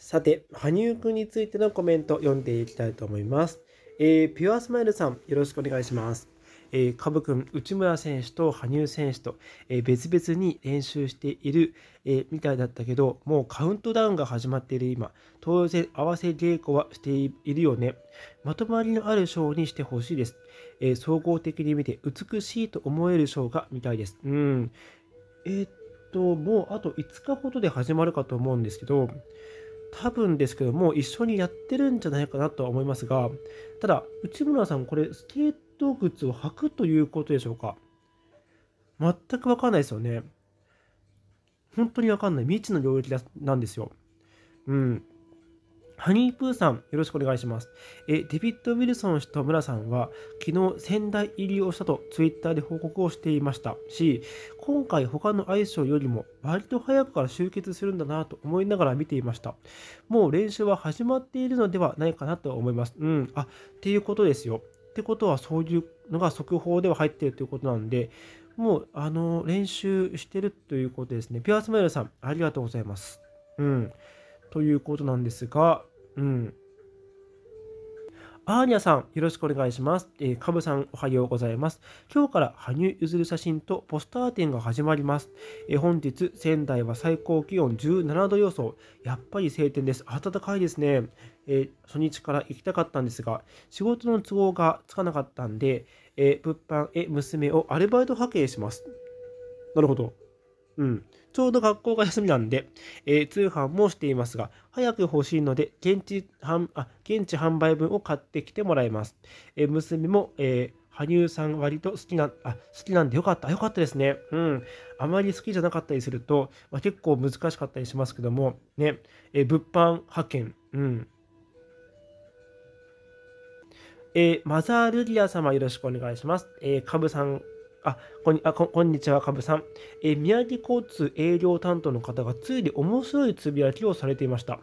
さて、羽生くんについてのコメント読んでいきたいと思います。えー、ピュアスマイルさん、よろしくお願いします。えー、カブ君、内村選手と羽生選手と、えー、別々に練習している、えー、みたいだったけど、もうカウントダウンが始まっている今、当然合わせ稽古はしているよね。まとまりのあるショーにしてほしいです、えー、総合的に見て美しいと思えるショーが見たいです。うん。えー、っと、もうあと5日ほどで始まるかと思うんですけど、多分ですけども、一緒にやってるんじゃないかなとは思いますが、ただ、内村さん、これ、スケート靴を履くということでしょうか全くわかんないですよね。本当にわかんない。未知の領域なんですよ。うん。ハニープーさん、よろしくお願いします。えデビッド・ウィルソン氏と村さんは、昨日仙台入りをしたとツイッターで報告をしていましたし、今回他のアイショよりも割と早くから集結するんだなと思いながら見ていました。もう練習は始まっているのではないかなと思います。うん、あ、っていうことですよ。ってことはそういうのが速報では入っているということなんで、もうあの練習してるということですね。ピュアスマイルさん、ありがとうございます。うん。ということなんですが、うん。アーニャさん、よろしくお願いします。えー、カブさん、おはようございます。今日から羽生結弦写真とポスター展が始まります。えー、本日、仙台は最高気温17度予想。やっぱり晴天です。暖かいですね。えー、初日から行きたかったんですが、仕事の都合がつかなかったんで、え物販へ娘をアルバイト派遣します。なるほど。うん。ちょうど学校が休みなんで、えー、通販もしていますが、早く欲しいので現地販あ、現地販売分を買ってきてもらいます。えー、娘も、えー、羽生さん割と好きな、あ、好きなんでよかった。よかったですね。うん。あまり好きじゃなかったりすると、まあ、結構難しかったりしますけども、ね、え物販派遣。うん。えー、マザールリア様よろしくお願いします。えー、カブさんあこんにあこんにちは、かぶさん、え宮城交通営業担当の方がついに面白いつぶやきをされていました。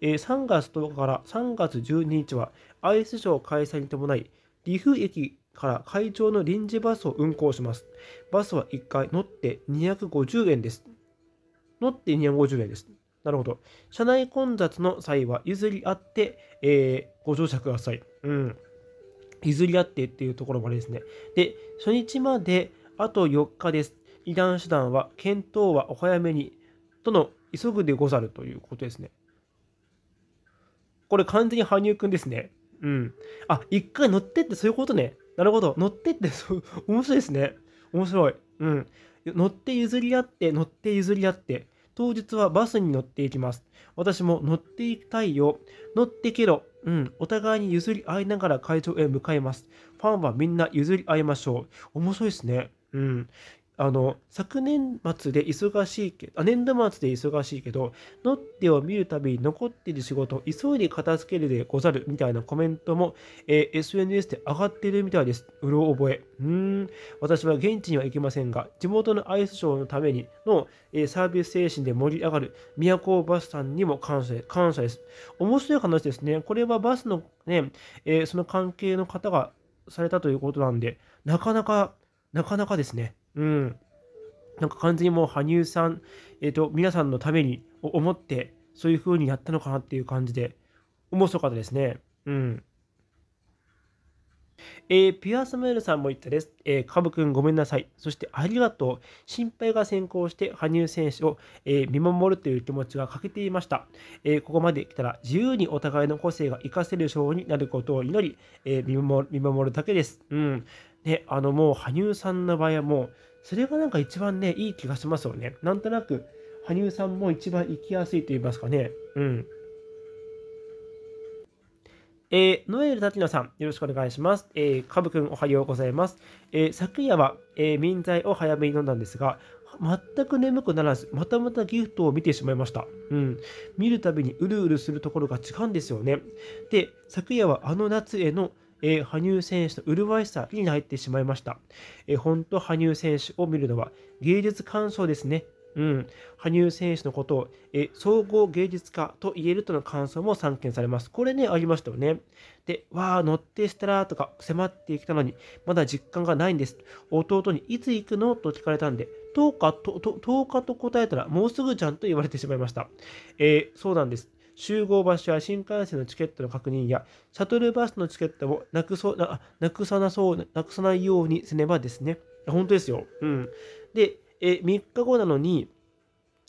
え3月10日から3月12日は、アイスショー開催に伴い、岐阜駅から会場の臨時バスを運行します。バスは1回乗って250円です。乗って250円です。なるほど。車内混雑の際は譲り合って、えー、ご乗車ください。うん。譲り合ってっていうところあでですね。で、初日まであと4日です。異断手段は検討はお早めにとの急ぐでござるということですね。これ完全に羽生くんですね。うん。あ、一回乗ってってそういうことね。なるほど。乗ってってそう、面白いですね。面白い。うん。乗って譲り合って、乗って譲り合って。当日はバスに乗っていきます。私も乗っていきたいよ。乗ってけろ。うん。お互いに譲り合いながら会場へ向かいます。ファンはみんな譲り合いましょう。面白いですね。うん。あの昨年末で忙しいけど、年度末で忙しいけど乗ッテを見るたびに残っている仕事急いで片付けるでござるみたいなコメントも、えー、SNS で上がってるみたいですうろ覚えうん私は現地には行けませんが地元のアイスショーのためにの、えー、サービス精神で盛り上がる宮古バスさんにも感謝感謝です面白い話ですねこれはバスのね、えー、その関係の方がされたということなんでなかなかなかなかですねうん。なんか完全にもう羽生さん、えっ、ー、と、皆さんのために思って、そういう風にやったのかなっていう感じで、面白かったですね。うん。えー、ピュアスマイルさんも言ったです。えー、カブくんごめんなさい。そしてありがとう。心配が先行して羽生選手を、えー、見守るという気持ちが欠けていました。えー、ここまで来たら自由にお互いの個性が活かせる賞になることを祈り、え見守るだけです。うん。で、あのもう羽生さんの場合はもう、それがなんか一番ね、いい気がしますよね。なんとなく、羽生さんも一番行きやすいと言いますかね。うん。えー、ノエル滝野さん、よろしくお願いします。えー、カブくん、おはようございます。えー、昨夜は、えー、民剤を早めに飲んだんですが、全く眠くならず、またまたギフトを見てしまいました。うん。見るたびにうるうるするところが違うんですよね。で、昨夜はあの夏へのえー、羽生選手の麗しさに入ってしまいました。えー、本当、羽生選手を見るのは芸術鑑賞ですね。うん、羽生選手のことをえ総合芸術家と言えるとの感想も散見されます。これね、ありましたよね。で、わあ、乗ってしたらとか迫ってきたのに、まだ実感がないんです。弟にいつ行くのと聞かれたんで、10日とと10日と答えたら、もうすぐじゃんと言われてしまいました。えー、そうなんです。集合場所や新幹線のチケットの確認や、シャトルバスのチケットをなくそうななくさなそうなくさないようにすればですね。本当ですよ。うん。で、え3日後なのに、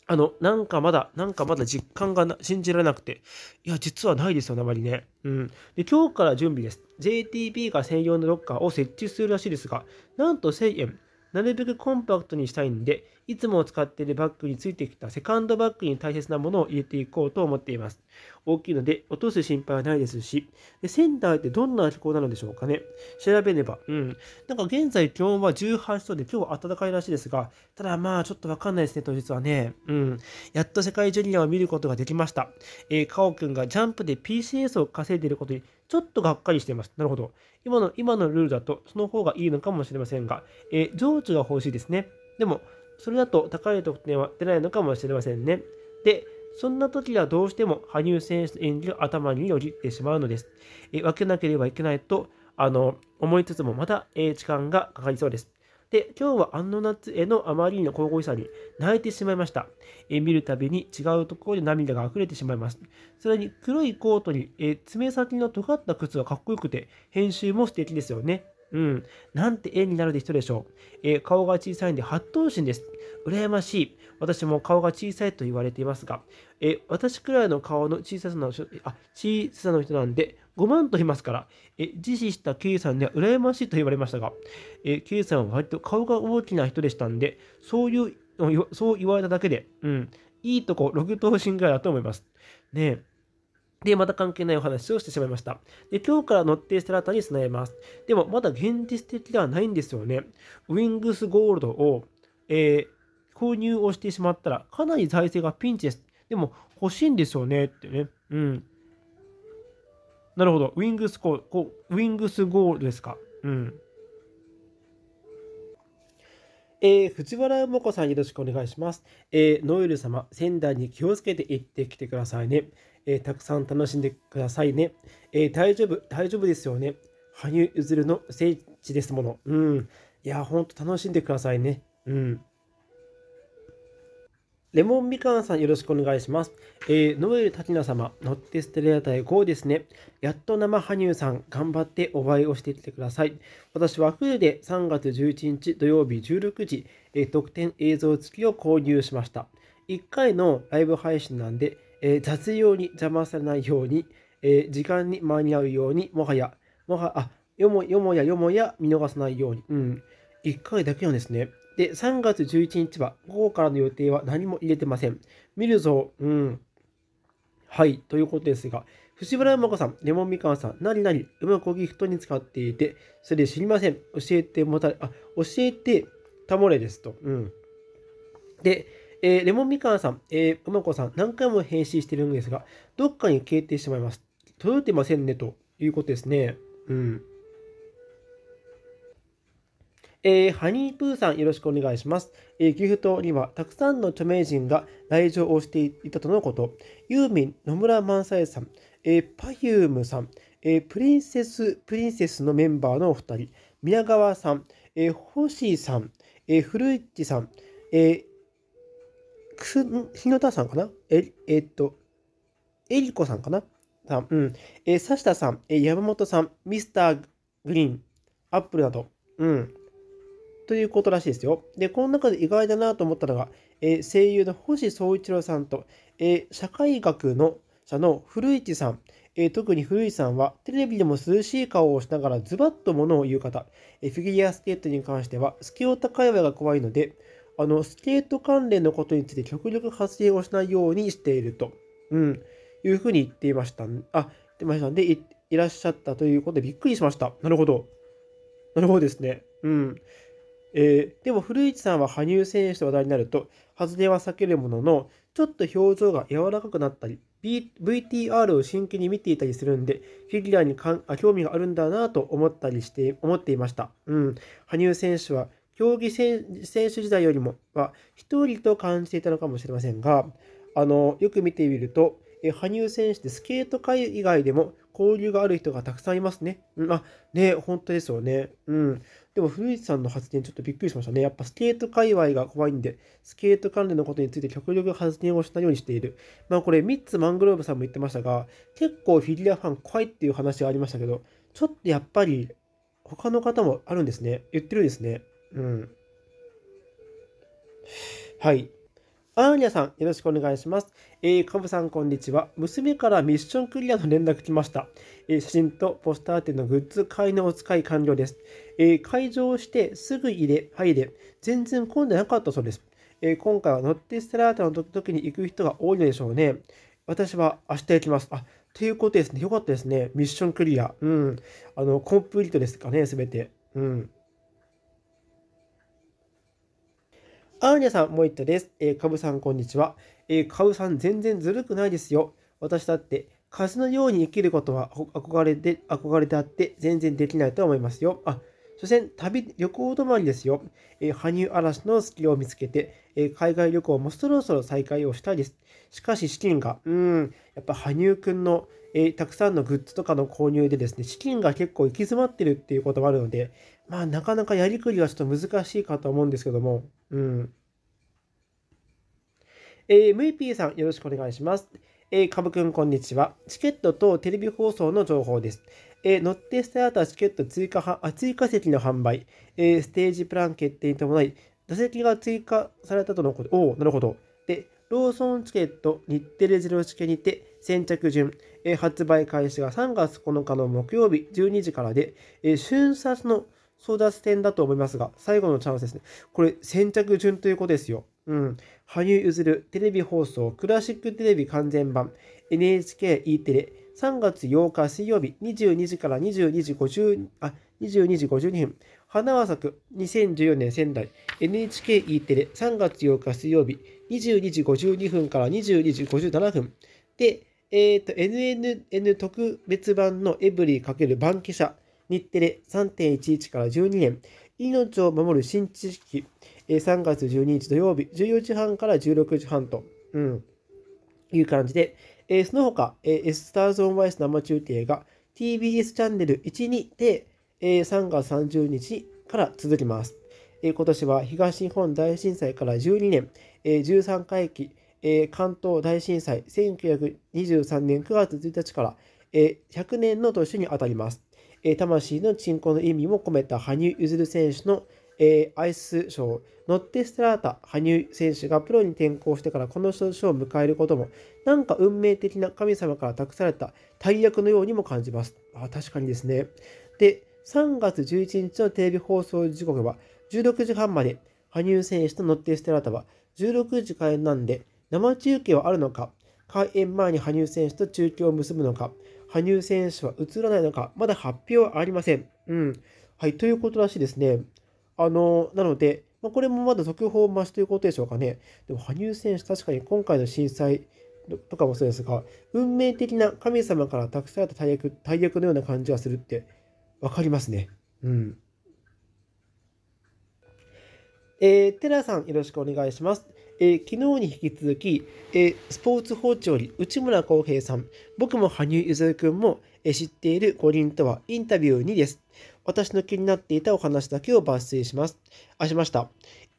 あの、なんかまだ、なんかまだ実感が信じられなくて、いや、実はないですよ、りね。うん。で、今日から準備です。JTB が専用のロッカーを設置するらしいですが、なんと1000円。なるべくコンパクトにしたいんで、いつも使っているバッグについてきたセカンドバッグに大切なものを入れていこうと思っています。大きいので落とす心配はないですし、でセンターってどんな気候なのでしょうかね。調べれば。うん。なんか現在気温は18度で今日は暖かいらしいですが、ただまあちょっとわかんないですね、当日はね。うん。やっと世界ジュニアを見ることができました。えー、カオくんがジャンプで PCS を稼いでいることにちょっとがっかりしています。なるほど。今の、今のルールだとその方がいいのかもしれませんが、えー、情緒が欲しいですね。でも、それだと高い得点は出ないのかもしれませんね。で、そんな時はどうしても羽生選手の演技が頭によぎってしまうのです。え分けなければいけないとあの思いつつもまた、え時間がかかりそうです。で、今日はあの夏へのあまりの神々しさに泣いてしまいました。え見るたびに違うところで涙が溢れてしまいます。それに黒いコートにえ爪先の尖った靴はかっこよくて、編集も素敵ですよね。うん。なんて絵になるで人でしょう。え顔が小さいんで八頭身です。羨ましい。私も顔が小さいと言われていますが、え私くらいの顔の小ささの人、あ、小さな人なんで、5万と言いますから、え自死した K さんには羨ましいと言われましたが、え K さんは割と顔が大きな人でしたんで、そういう、そう言われただけで、うん、いいとこ6等身ぐらいだと思います。ねえ。で、また関係ないお話をしてしまいました。で、今日から乗ってステラタに備えます。でも、まだ現実的ではないんですよね。ウィングスゴールドを、えー購入をしてしまったら、かなり財政がピンチです。でも、欲しいんですよねってね。うん。なるほど。ウィングスコこウィングスゴールですか。うん。えー、藤原もこさんよろしくお願いします。えー、ノエル様、仙台に気をつけて行ってきてくださいね。えー、たくさん楽しんでくださいね。え大丈夫、大丈夫ですよね。羽生結弦の聖地ですもの。うん。いや、ほんと楽しんでくださいね。うん。レモンみかんさんよろしくお願いします。えー、ノエルタ滝ナ様、乗ってステレアタイ5ですね。やっと生羽生さん、頑張ってお会いをしてきてください。私はフルで3月11日土曜日16時、えー、特典映像付きを購入しました。1回のライブ配信なんで、えー、雑用に邪魔されないように、えー、時間に間に合うように、もはや、もは、あ、よもよもやよもや見逃さないように。うん。1回だけなんですね。で、3月11日は、午後からの予定は何も入れてません。見るぞ、うん。はい、ということですが、藤原山子さん、レモンみかんさん、なになに、うまくギフトに使っていて、それ知りません。教えてもたれ、あ、教えてたもれですと。うん。で、えー、レモンみかんさん、えー、うまこさん、何回も返信してるんですが、どっかに消えてしまいます。届いてませんね、ということですね。うん。えー、ハニープーさんよろしくお願いします。えー、ギフトにはたくさんの著名人が来場をしていたとのこと。ユーミン、野村萬斎さん、えー、パュームさん、えー、プリンセス、プリンセスのメンバーのお二人、宮川さん、えー、星さん、えー、古市さん、えー、く日野田さんかなえ、えー、っと、えりこさんかなさん、うん、えー、さしたさん、えー、山本さん、ミスターグリーン、アップルなど、うん。ということらしいですよ。で、この中で意外だなと思ったのが、えー、声優の星宗一郎さんと、えー、社会学の者の古市さん、えー、特に古市さんはテレビでも涼しい顔をしながらズバッと物を言う方、えフィギュアスケートに関してはスケオタ界隈が怖いのであのスケート関連のことについて極力発言をしないようにしていると、うん、いうふうに言っていました。あ、言ましたんでいらっしゃったということでびっくりしました。なるほど。なるほどですね。うん。えー、でも古市さんは羽生選手と話題になると、発れは避けるものの、ちょっと表情が柔らかくなったり、B、VTR を真剣に見ていたりするんで、フィギュアに興味があるんだなと思ったりして、思っていました。うん。羽生選手は、競技選手時代よりもは、一人と感じていたのかもしれませんが、あの、よく見てみると、え羽生選手ってスケート界以外でも交流がある人がたくさんいますね。うん、あ、ね、本当ですよね。うん。でも、古市さんの発言、ちょっとびっくりしましたね。やっぱスケート界隈が怖いんで、スケート関連のことについて極力発言をしないようにしている。まあ、これ、ミッツ・マングローブさんも言ってましたが、結構フィギュアファン怖いっていう話がありましたけど、ちょっとやっぱり、他の方もあるんですね。言ってるんですね。うん。はい。アーニャさん、よろしくお願いします。えー、ブさん、こんにちは。娘からミッションクリアの連絡来ました。えー、写真とポスター展のグッズ買いのお使い完了です。えー、会場してすぐ入れ、入れ、全然混んでなかったそうです。え今回はノッテステラータの時に行く人が多いのでしょうね。私は明日行きます。あ、ということですね。よかったですね。ミッションクリア。うん。あの、コンプリートですかね、すべて。うん。あーにゃさん、もいったです。えー、かぶさん、こんにちは。えー、かぶさん、全然ずるくないですよ。私だって、風のように生きることは憧れて、憧れてあって、全然できないと思いますよ。あ、所詮、旅、旅行止まりですよ。えー、羽生嵐の隙を見つけて、えー、海外旅行もそろそろ再開をしたいです。しかし、資金が、うん、やっぱ羽生くんの、えー、たくさんのグッズとかの購入でですね、資金が結構行き詰まってるっていうこともあるので、まあ、なかなかやりくりはちょっと難しいかと思うんですけども、うん。えー、MVP さん、よろしくお願いします。えー、かぶくん、こんにちは。チケットとテレビ放送の情報です。えー、乗ってスタートチケット追加あ追加席の販売、えー、ステージプラン決定に伴い、座席が追加されたとのこと。おお、なるほど。で、ローソンチケット、日テレゼロチケにて、先着順、えー、発売開始が3月9日の木曜日12時からで、えー、春節の争奪戦だと思いますが、最後のチャンスですね。これ、先着順ということですよ。うん。羽生結弦テレビ放送クラシックテレビ完全版 NHKE テレ3月8日水曜日22時から22時50あ22時52分花は咲く2014年仙台 NHKE テレ3月8日水曜日22時52分から22時57分で、えーと、NNN 特別版のエブリィ×番記者、日テレ3.11から12年、命を守る新知識、えー、3月12日土曜日、14時半から16時半と、うん、いう感じで、えー、その他、えー、スターズ・オン・ワイス生中継が TBS チャンネル12で、えー、3月30日から続きます。えー、今年は東日本大震災から12年、えー、13回期、えー、関東大震災1923年9月1日から、えー、100年の年にあたります。え魂の鎮魂の意味も込めた羽生結弦選手の、えー、アイスショー、ノッテ・ステラータ、羽生選手がプロに転向してからこの賞を迎えることも、なんか運命的な神様から託された大役のようにも感じます。あ確かにですね。で、3月11日のテレビ放送時刻は16時半まで、羽生選手とノッテ・ステラータは16時開演なんで、生中継はあるのか開演前に羽生選手と中継を結ぶのか、羽生選手は映らないのか、まだ発表はありません。うん。はい、ということらしいですね。あの、なので、まあ、これもまだ続報増しということでしょうかね。でも、羽生選手、確かに今回の震災とかもそうですが、運命的な神様から託された大役大役のような感じがするって分かりますね。うん。えー、テラさん、よろしくお願いします。えー、昨日に引き続き、えー、スポーツ報知より内村航平さん、僕も羽生結弦君も、えー、知っている五輪とはインタビュー2です。私の気になっていたお話だけを抜粋します。あ、しました。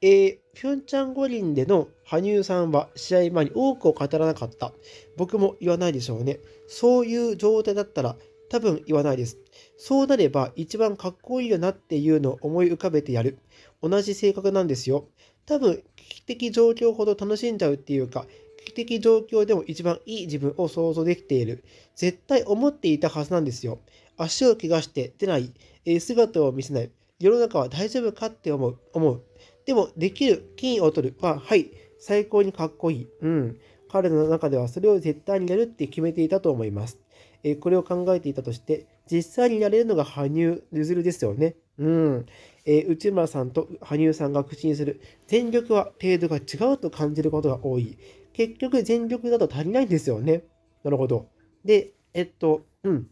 えー、ピョンチャン五輪での羽生さんは試合前に多くを語らなかった。僕も言わないでしょうね。そういう状態だったら多分言わないです。そうなれば一番かっこいいよなっていうのを思い浮かべてやる。同じ性格なんですよ。多分危機的状況ほど楽しんじゃうっていうか危機的状況でも一番いい自分を想像できている絶対思っていたはずなんですよ足を怪我して出ない、え姿を見せない世の中は大丈夫かって思う思うでもできる金を取るははい最高にかっこいいうん彼の中ではそれを絶対にやるって決めていたと思います、えこれを考えていたとして実際にやれるのが羽生結弦ですよねうん。えー、内村さんと羽生さんが口にする全力は程度が違うと感じることが多い。結局全力だと足りないんですよね。なるほど。で、えっと、うん。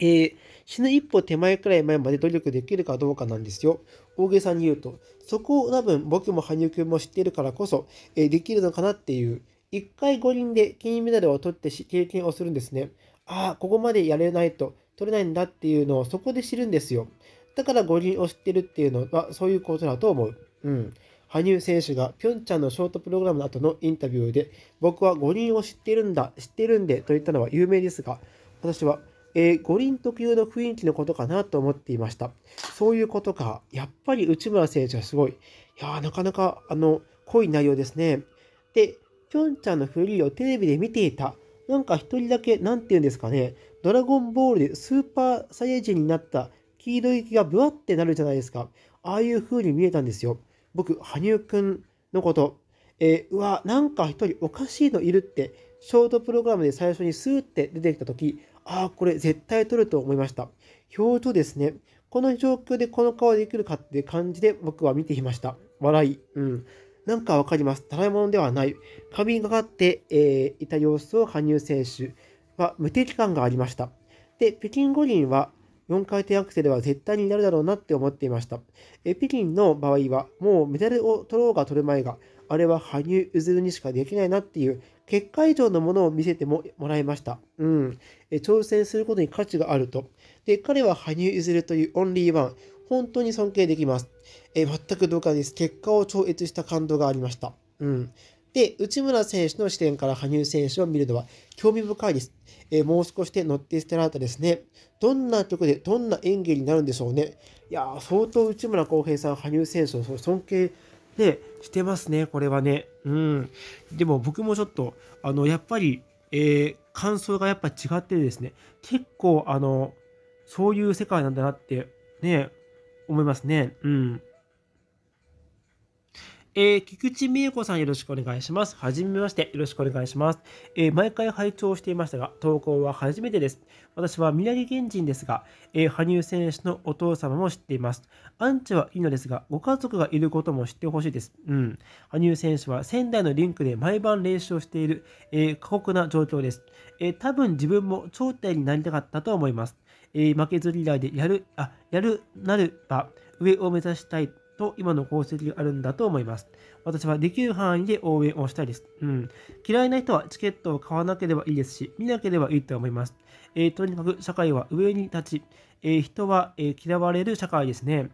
えー、死ぬ一歩手前くらい前まで努力できるかどうかなんですよ。大げさに言うと。そこを多分僕も羽生君も知っているからこそ、えー、できるのかなっていう。一回五輪で金メダルを取って経験をするんですね。ああ、ここまでやれないと取れないんだっていうのをそこで知るんですよ。だから五輪を知ってるっていうのはそういうことだと思う。うん。羽生選手がピョンチャンのショートプログラムの後のインタビューで僕は五輪を知ってるんだ、知ってるんでと言ったのは有名ですが私は、えー、五輪特有の雰囲気のことかなと思っていました。そういうことか。やっぱり内村選手はすごい。いやなかなかあの濃い内容ですね。で、ピョンチャンのフリーをテレビで見ていた。なんか一人だけ、なんて言うんですかね、ドラゴンボールでスーパーサイヤ人になった黄色い木がブワってなるじゃないですか。ああいう風に見えたんですよ。僕、羽生くんのこと、えー、うわ、なんか一人おかしいのいるって、ショートプログラムで最初にスーって出てきたとき、ああ、これ絶対取ると思いました。表情ですね。この状況でこの顔できるかって感じで僕は見ていました。笑い。うん。なんかわかります。たらいものではない。髪がかって、えー、いた様子を羽生選手は無敵感がありました。で、北京五輪は4回転アクセルは絶対になるだろうなって思っていました。ピリンの場合は、もうメダルを取ろうが取る前が、あれは羽生結弦にしかできないなっていう結果以上のものを見せてももらいました。うん。挑戦することに価値があると。で、彼は羽生結弦というオンリーワン。本当に尊敬できます。え全く同感です。結果を超越した感動がありました。うん。で、内村選手の視点から羽生選手を見るのは興味深いです。えー、もう少しで乗ってステラータですね。どんな曲でどんな演技になるんでしょうね。いや相当内村航平さん、羽生選手を尊敬、ね、してますね、これはね。うん。でも僕もちょっと、あの、やっぱり、えー、感想がやっぱ違ってですね、結構、あの、そういう世界なんだなって、ね、思いますね。うん。えー、菊池美恵子さんよろしくお願いします。はじめまして、よろしくお願いします。えー、毎回拝聴していましたが、投稿は初めてです。私は宮城県人ですが、えー、羽生選手のお父様も知っています。アンチはいいのですが、ご家族がいることも知ってほしいです。うん。羽生選手は仙台のリンクで毎晩練習をしている、え過酷な状況です。え多分自分も頂点になりたかったと思います。え負けず嫌いでやる、あ、やるなれば、上を目指したいと今の功績があるんだと思います。私はできる範囲で応援をしたいです。うん。嫌いな人はチケットを買わなければいいですし、見なければいいと思います。えー、とにかく社会は上に立ち、えー、人は、えー、嫌われる社会ですね。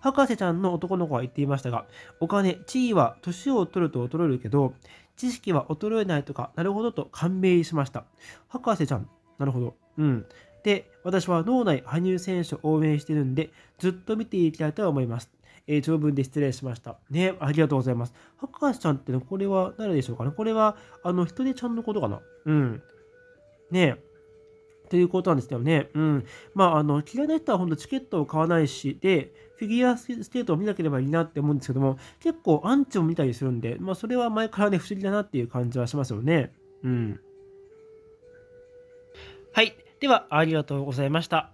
博士ちゃんの男の子は言っていましたが、お金、地位は年を取ると衰えるけど、知識は衰えないとか、なるほどと感銘しました。博士ちゃん、なるほど。うん。で、私は脳内羽生選手を応援してるんで、ずっと見ていきたいと思います。えー、長文で失礼しました。ね、ありがとうございます。博士ちゃんってこれは誰でしょうかねこれは、あの、人手ちゃんのことかなうん。ねえ。ということなんですけどね。うん。まあ、あの、嫌いな人は本当チケットを買わないし、で、フィギュアスケートを見なければいいなって思うんですけども、結構アンチを見たりするんで、まあ、それは前からね、不思議だなっていう感じはしますよね。うん。はい。では、ありがとうございました。